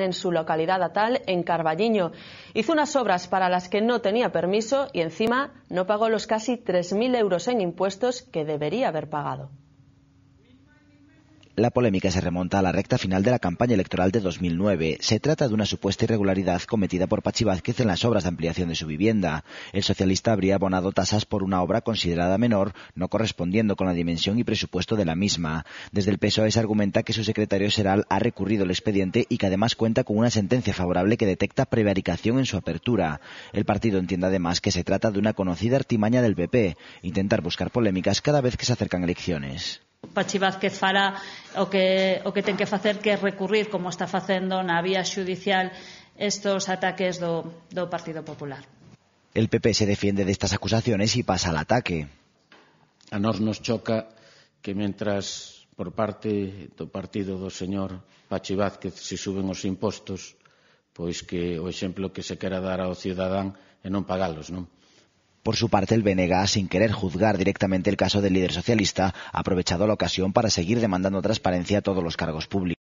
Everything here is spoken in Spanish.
en su localidad natal, en Carballiño. Hizo unas obras para las que no tenía permiso y encima no pagó los casi 3.000 euros en impuestos que debería haber pagado. La polémica se remonta a la recta final de la campaña electoral de 2009. Se trata de una supuesta irregularidad cometida por Pachi Vázquez en las obras de ampliación de su vivienda. El socialista habría abonado tasas por una obra considerada menor, no correspondiendo con la dimensión y presupuesto de la misma. Desde el PSOE se argumenta que su secretario general ha recurrido el expediente y que además cuenta con una sentencia favorable que detecta prevaricación en su apertura. El partido entiende además que se trata de una conocida artimaña del PP, intentar buscar polémicas cada vez que se acercan elecciones. Pachi Vázquez fará o que, o que ten que facer que é recurrir como está facendo na vía xudicial estos ataques do, do Partido Popular. El PP se defiende destas acusaciones y pasa al ataque. A nós nos choca que mentras por parte do partido do señor Pachi Vázquez se suben os impostos, pois que o exemplo que se quera dar ao cidadán é non pagalos, non? Por su parte, el Venega, sin querer juzgar directamente el caso del líder socialista, ha aprovechado la ocasión para seguir demandando transparencia a todos los cargos públicos.